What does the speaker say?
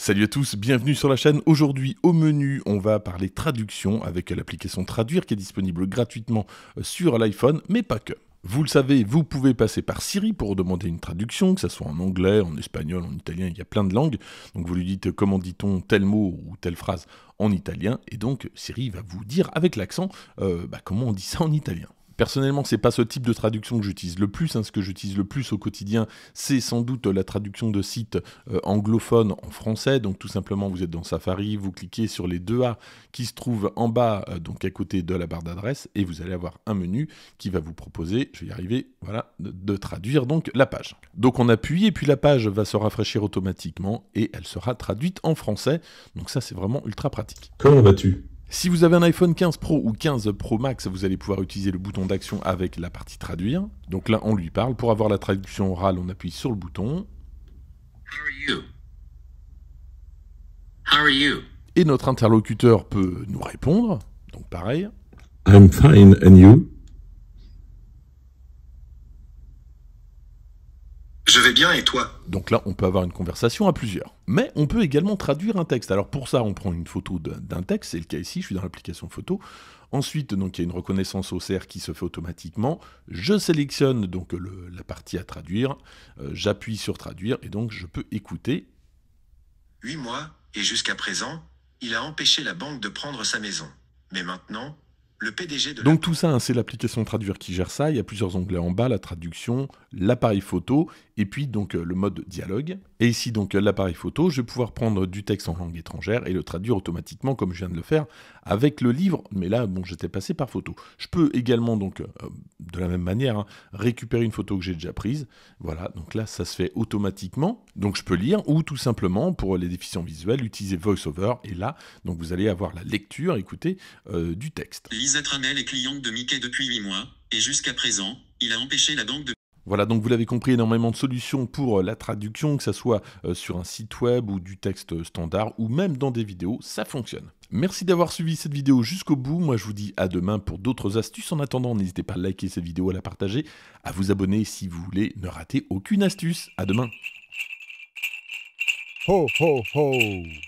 Salut à tous, bienvenue sur la chaîne. Aujourd'hui au menu, on va parler traduction avec l'application Traduire qui est disponible gratuitement euh, sur l'iPhone, mais pas que. Vous le savez, vous pouvez passer par Siri pour demander une traduction, que ce soit en anglais, en espagnol, en italien, il y a plein de langues. Donc vous lui dites euh, comment dit-on tel mot ou telle phrase en italien, et donc Siri va vous dire avec l'accent euh, bah, comment on dit ça en italien. Personnellement, c'est pas ce type de traduction que j'utilise le plus. Hein. ce que j'utilise le plus au quotidien, c'est sans doute la traduction de sites euh, anglophones en français. Donc tout simplement, vous êtes dans Safari, vous cliquez sur les deux A qui se trouvent en bas, euh, donc à côté de la barre d'adresse, et vous allez avoir un menu qui va vous proposer, je vais y arriver, voilà, de, de traduire donc la page. Donc on appuie et puis la page va se rafraîchir automatiquement et elle sera traduite en français. Donc ça, c'est vraiment ultra pratique. Comment vas-tu si vous avez un iPhone 15 Pro ou 15 Pro Max, vous allez pouvoir utiliser le bouton d'action avec la partie traduire. Donc là, on lui parle. Pour avoir la traduction orale, on appuie sur le bouton. How are you? Et notre interlocuteur peut nous répondre. Donc pareil. I'm fine and you? bien et toi Donc là, on peut avoir une conversation à plusieurs. Mais on peut également traduire un texte. Alors pour ça, on prend une photo d'un texte, c'est le cas ici, je suis dans l'application photo. Ensuite, donc, il y a une reconnaissance au OCR qui se fait automatiquement. Je sélectionne donc la partie à traduire, euh, j'appuie sur traduire et donc je peux écouter. Huit mois, et jusqu'à présent, il a empêché la banque de prendre sa maison. Mais maintenant, le PDG de Donc tout ça, hein, c'est l'application Traduire qui gère ça. Il y a plusieurs onglets en bas, la traduction, l'appareil photo, et puis donc euh, le mode dialogue. Et ici donc euh, l'appareil photo, je vais pouvoir prendre du texte en langue étrangère et le traduire automatiquement comme je viens de le faire avec le livre. Mais là, bon, j'étais passé par photo. Je peux également donc euh, de la même manière hein, récupérer une photo que j'ai déjà prise. Voilà, donc là ça se fait automatiquement. Donc je peux lire ou tout simplement pour les déficients visuels utiliser VoiceOver et là donc vous allez avoir la lecture, écoutez, du texte est de Mickey depuis 8 mois, et jusqu'à présent, il a empêché la banque de... Voilà, donc vous l'avez compris, énormément de solutions pour euh, la traduction, que ce soit euh, sur un site web ou du texte standard ou même dans des vidéos, ça fonctionne. Merci d'avoir suivi cette vidéo jusqu'au bout. Moi, je vous dis à demain pour d'autres astuces. En attendant, n'hésitez pas à liker cette vidéo, à la partager, à vous abonner si vous voulez ne rater aucune astuce. À demain. Ho, ho, ho